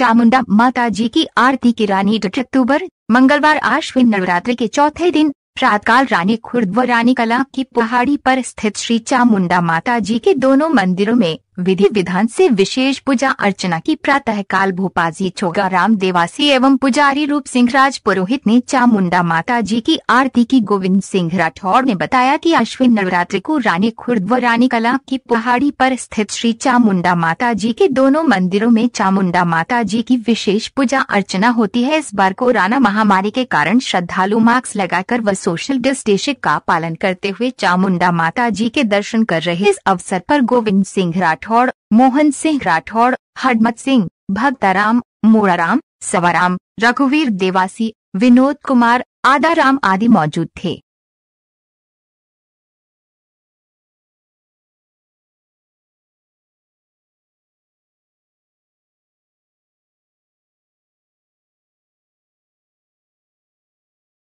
चामुंडा माता जी की आरती की रानी अक्टूबर मंगलवार आश्विन नवरात्रि के चौथे दिन प्रातकाल रानी खुर्द व रानी कला की पहाड़ी पर स्थित श्री चामुंडा माता जी के दोनों मंदिरों में विधि विधान से विशेष पूजा अर्चना की प्रातः काल भोपाजी छोगा राम देवासी एवं पुजारी रूप सिंह राज पुरोहित ने चामुंडा माता जी की आरती की गोविंद सिंह राठौर ने बताया कि अश्विन नवरात्रि को रानी खुर्द व रानी कला की पहाड़ी पर स्थित श्री चामुंडा माता जी के दोनों मंदिरों में चामुंडा माता जी की विशेष पूजा अर्चना होती है इस बार कोरोना महामारी के कारण श्रद्धालु मास्क लगाकर व सोशल डिस्टेंसिंग का पालन करते हुए चामुंडा माता जी के दर्शन कर रहे इस अवसर आरोप गोविंद सिंह राठौर राठौड़ मोहन सिंह राठौड़ हरमत सिंह भक्ताराम मोड़ाराम सवाराम रघुवीर देवासी विनोद कुमार आदाराम आदि मौजूद थे